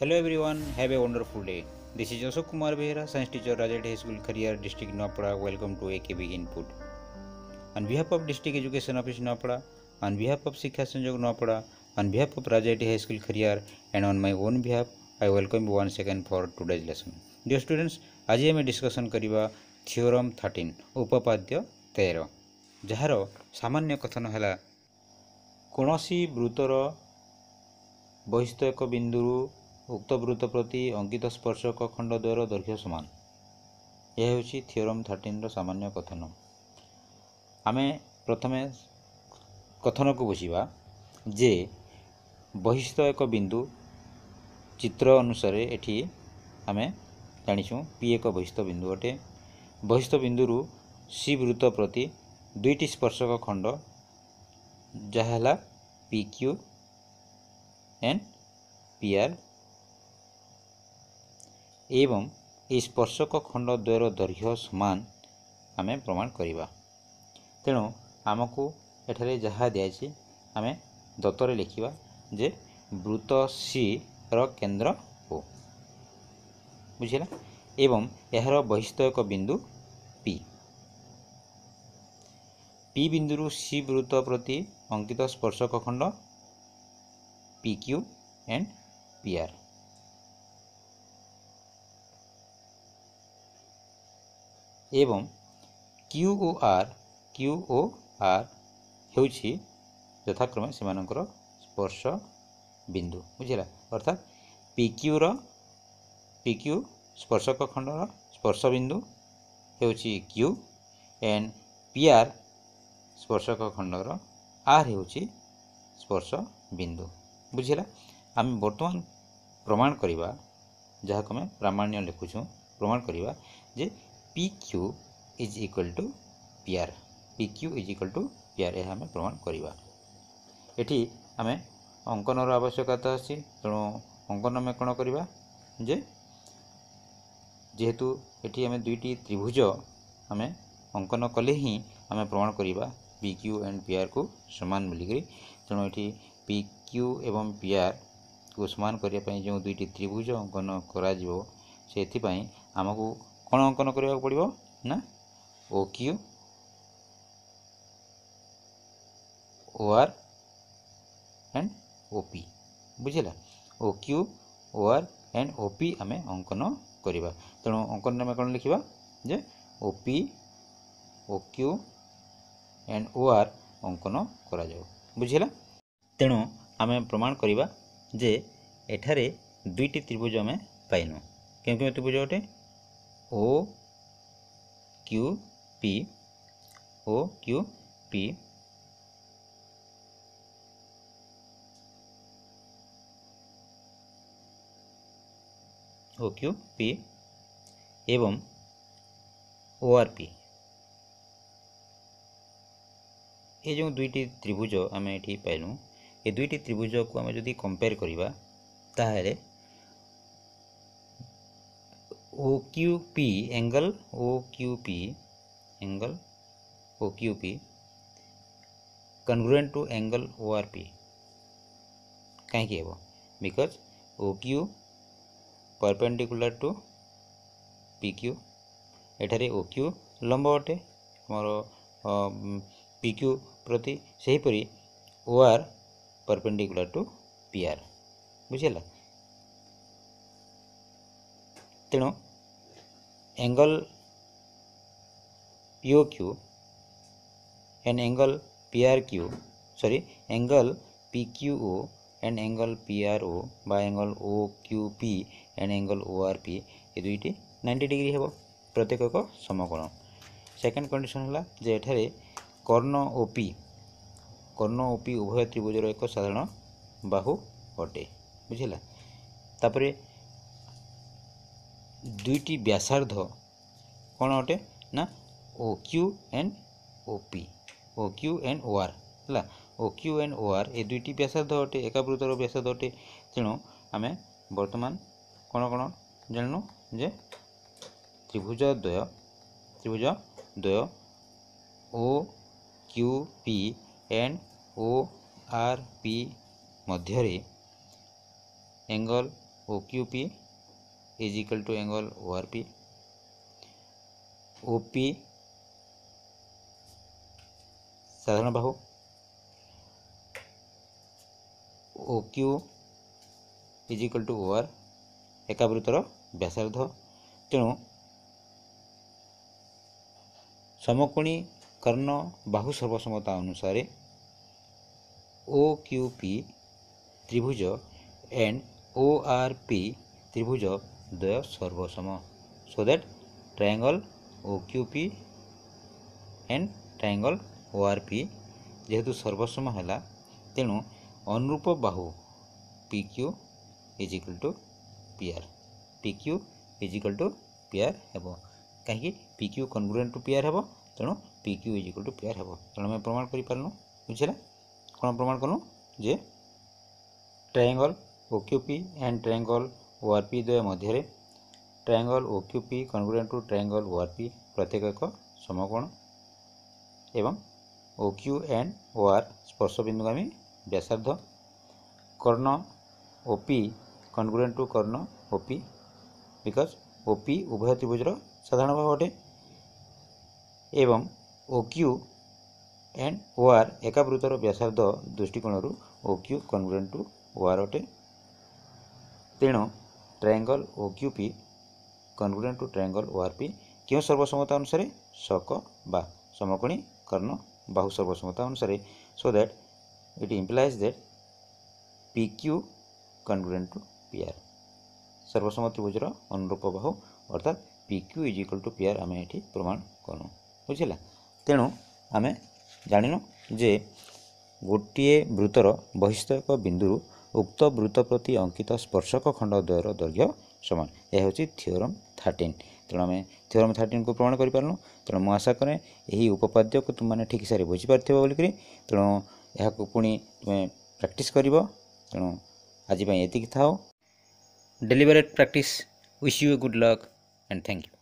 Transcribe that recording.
Hello everyone, have a wonderful day. This is Ashok Kumar Behra, science teacher, Rajat High School, Khariyar, District Napada. Welcome to AKB Input. On behalf of District Education Office Napada, on behalf of Sikha Sanjog Napada, on behalf of Rajat High School, Khariyar, and on my own behalf, I welcome you once again for today's lesson. Dear students, आज आम discussion करवा theorem thirteen उपपाद्य तेर jar सामान्य कथन है कौन वृत्तर বহিষ্ঠ এক বিন্দুর ଉକ୍ତ ବୃତ୍ତ ପ୍ରତି ଅଙ୍କିତ ସ୍ପର୍ଶକ ଖଣ୍ଡ ଦ୍ୱୟର ଦୈର୍ଘ୍ୟ ସମାନ ଏହା ହେଉଛି ଥିଓରମ୍ ଥାର୍ଟିନ୍ର ସାମାନ୍ୟ କଥନ ଆମେ ପ୍ରଥମେ କଥନକୁ ବୁଝିବା ଯେ ବହିସ୍ଥ ଏକ ବିନ୍ଦୁ ଚିତ୍ର ଅନୁସାରେ ଏଠି ଆମେ ଜାଣିଛୁ ପି ଏକ ବହିସ୍ଥ ବିନ୍ଦୁ ଅଟେ ବହିସ୍ଥ ବିନ୍ଦୁରୁ ସି ବୃତ୍ତ ପ୍ରତି ଦୁଇଟି ସ୍ପର୍ଶକ ଖଣ୍ଡ ଯାହା ହେଲା P Q and P R ଏବଂ ଏହି ସ୍ପର୍ଶକ ଖଣ୍ଡ ଦ୍ୱୟର ଦୈର୍ଘ୍ୟ ସମାନ ଆମେ ପ୍ରମାଣ କରିବା ତେଣୁ ଆମକୁ ଏଠାରେ ଯାହା ଦିଆଯାଇଛି ଆମେ ଦତ୍ତରେ ଲେଖିବା ଯେ ବୃତ୍ତ ସିର କେନ୍ଦ୍ର ଓ ବୁଝିଲା ଏବଂ ଏହାର ବହିସ୍ଥ ଏକ ବିନ୍ଦୁ ପି ପି ବିନ୍ଦୁରୁ ସି ବୃତ୍ତ ପ୍ରତି ଅଙ୍କିତ ସ୍ପର୍ଶକ ଖଣ୍ଡ P Q and P R ଏବଂ କ୍ୟୁ ଓ ଆର୍ କ୍ୟୁ ଓ ଆର୍ ହେଉଛି ଯଥାକ୍ରମେ ସେମାନଙ୍କର ସ୍ପର୍ଶ ବିନ୍ଦୁ ବୁଝିଲା ଅର୍ଥାତ୍ ପିକ୍ୟୁର ପିକ୍ୟୁ ସ୍ପର୍ଶକ ଖଣ୍ଡର ସ୍ପର୍ଶବିନ୍ଦୁ ହେଉଛି କ୍ୟୁ ଏଣ୍ଡ ପିଆର୍ ସ୍ପର୍ଶକ ଖଣ୍ଡର ଆର୍ ହେଉଛି ସ୍ପର୍ଶ ବିନ୍ଦୁ ବୁଝିଲା ଆମେ ବର୍ତ୍ତମାନ ପ୍ରମାଣ କରିବା ଯାହାକୁ ଆମେ ପ୍ରାମାଣ୍ୟ ଲେଖୁଛୁ ପ୍ରମାଣ କରିବା ଯେ P Q is equal to P R P Q is equal to P R ଏହା ଆମେ ପ୍ରମାଣ କରିବା ଏଠି ଆମେ ଅଙ୍କନର ଆବଶ୍ୟକତା ଅଛି ତେଣୁ ଅଙ୍କନ ଆମେ କ'ଣ କରିବା ଯେ ଯେହେତୁ ଏଠି ଆମେ ଦୁଇଟି ତ୍ରିଭୁଜ ଆମେ ଅଙ୍କନ କଲେ ହିଁ ଆମେ ପ୍ରମାଣ କରିବା ପି କ୍ୟୁ ଆଣ୍ଡ ପି ଆର୍କୁ ସମାନ ବୋଲିକରି ତେଣୁ ଏଠି ପି କ୍ୟୁ ଏବଂ ପି ଆର୍କୁ ସମାନ କରିବା ପାଇଁ ଯେଉଁ ଦୁଇଟି ତ୍ରିଭୁଜ ଅଙ୍କନ କରାଯିବ ସେଥିପାଇଁ ଆମକୁ କ'ଣ ଅଙ୍କନ କରିବାକୁ ପଡ଼ିବ ନା O Q O R and O P ବୁଝିଲା O Q O R and O P ଆମେ ଅଙ୍କନ କରିବା ତେଣୁ ଅଙ୍କନରେ ଆମେ କ'ଣ ଲେଖିବା ଯେ O P O Q and O R ଅଙ୍କନ କରାଯାଉ ବୁଝିଲା ତେଣୁ ଆମେ ପ୍ରମାଣ କରିବା ଯେ ଏଠାରେ ଦୁଇଟି ତ୍ରିଭୁଜ ଆମେ ପାଇନୁ କେଉଁ କେଉଁ ତ୍ରିଭୁଜ ଅଟେ O Q P O Q P O Q P एवं ओ आर पी ଏ ଯେଉଁ ଦୁଇଟି ତ୍ରିଭୁଜ ଆମେ ଏଠି ପାଇଲୁ ଏ ଦୁଇଟି ତ୍ରିଭୁଜକୁ ଆମେ ଯଦି କମ୍ପେୟାର କରିବା ତାହେଲେ O Q P angle O Q P angle O Q P congruent to angle O R P कहीं because O Q perpendicular to P Q एटारे ओ क्यू लंब अटे मोर पी क्यू प्रति से हीपर O R perpendicular to P R बुझेगा तेणु angle POQ and angle PRQ sorry angle PQO and angle PRO by angle OQP and angle ORP दुई टी 90 ডিগ্রি ହେବ ପ୍ରତ୍ୟେକ ଏକ ସମକୋଣ ସେକେଣ୍ଡ କଣ୍ଡିସନ୍ ହେଲା ଯେ ଏଠାରେ କର୍ଣ୍ଣ ଓ ପି କର୍ଣ୍ଣ ଓ ପି ଉଭୟ ତ୍ରିଭୁଜର ଏକ ସାଧାରଣ ବାହୁ ଅଟେ ବୁଝିଲା ତାପରେ দুইটি ব্যাসার্ধ କ'ଣ ଅଟେ ନା O Q and O P O Q and O R ହେଲା ଓ କ୍ୟୁ ଏଣ୍ଡ ଓ ଆର୍ ଏ ଦୁଇଟି ବ୍ୟାସାର୍ଦ୍ଧ ଅଟେ ଏକା ବୃତ୍ତର ବ୍ୟାସାର୍ଦ୍ଧ ଅଟେ ତେଣୁ ଆମେ ବର୍ତ୍ତମାନ କ'ଣ କ'ଣ ଜାଣିଲୁ ଯେ ତ୍ରିଭୁଜ ଦ୍ୱୟ ତ୍ରିଭୁଜ ଦ୍ୱୟ O Q P and O R P ମଧ୍ୟରେ angle O Q P is equal to angle O R P O P साधारण बाहु O Q is equal to O R एकावृत्तर ବ୍ୟାସାର୍ଦ୍ଧ ତେଣୁ ସମକୋଣୀ କର୍ଣ୍ଣ ବାହୁ ସର୍ବସମ୍ମତା ଅନୁସାରେ ଓ କ୍ୟୁ ପି ତ୍ରିଭୁଜ ଏଣ୍ଡ ଓ ଆର୍ ପି ତ୍ରିଭୁଜ দ্বয় সর্বসম so that triangle OQP and triangle ORP যেহেতু সর্বসম হেলা তেণু অনুরূপ বাহু PQ is equal to PR PQ is equal to PR ହେବ କାହିଁକି PQ congruent to PR ହେବ ତେଣୁ PQ is equal to PR ହେବ ତେଣୁ ଆମେ ପ୍ରମାଣ କରିପାରିଲୁ ବୁଝିଲା କ'ଣ ପ୍ରମାଣ କଲୁ ଯେ ଟ୍ରାଏଙ୍ଗଲ୍ OQP and triangle ORP ଦ୍ୱୟ ମଧ୍ୟରେ triangle OQP congruent to triangle ORP ପ୍ରତ୍ୟେକ ଏକ ସମକୋଣ ଏବଂ OQ ଆଣ୍ଡ OR ସ୍ପର୍ଶବିନ୍ଦୁଗାମୀ ବ୍ୟାସାର୍ଦ୍ଧ কর্ণ ওপি কনগ্রুয়েন্ট টু কর্ণ ওপি বিকজ ওপি উভয় ত্রিভুজর সাধারণ ভাব অটে এবং ওকিউ অ্যান্ড ওয়ার একাবৃতর ব্যাসার্ধ দৃষ্টিকোণর ওকিউ কনগ্রুয়েন্ট টু ওয়ার অটে তেণু triangle O Q P congruent to triangle O R P কেউ সর্বসম্মতা অনুসারে শক বা সমকোণী কর্ণ বাহু সর্বসম্মতা অনুসারে so that it implies that P Q congruent to P R সর্বসম্মত ত্রিভুজর অনুরূপ বাহু অর্থাৎ P Q is equal to P R আমি এটি প্রমাণ করু বুঝিলা তেণু আমি জাণিনু যে ଗୋଟିଏ ବୃତ୍ତର ବହିଷ୍ଠକ ବିନ୍ଦୁରୁ ଉକ୍ତ ବୃତ୍ତ ପ୍ରତି ଅଙ୍କିତ ସ୍ପର୍ଶକ ଖଣ୍ଡ ଦ୍ୱୟର ଦୈର୍ଘ୍ୟ ସମାନ ଏହା ହେଉଛି ଥିଓରମ୍ ଥାର୍ଟିନ୍ ତେଣୁ ଆମେ ଥିଓରମ୍ ଥାର୍ଟିନ୍କୁ ପ୍ରମାଣ କରିପାରିଲୁ ତେଣୁ ମୁଁ ଆଶା କରେ ଏହି ଉପପାଦ୍ୟକୁ ତୁମମାନେ ଠିକ୍ ହିସାବରେ ବୁଝିପାରିଥିବ ବୋଲିକରି ତେଣୁ ଏହାକୁ ପୁଣି ତୁମେ ପ୍ରାକ୍ଟିସ୍ କରିବ ତେଣୁ ଆଜି ପାଇଁ ଏତିକି ଥାଉ deliberate practice wish you a good luck and thank you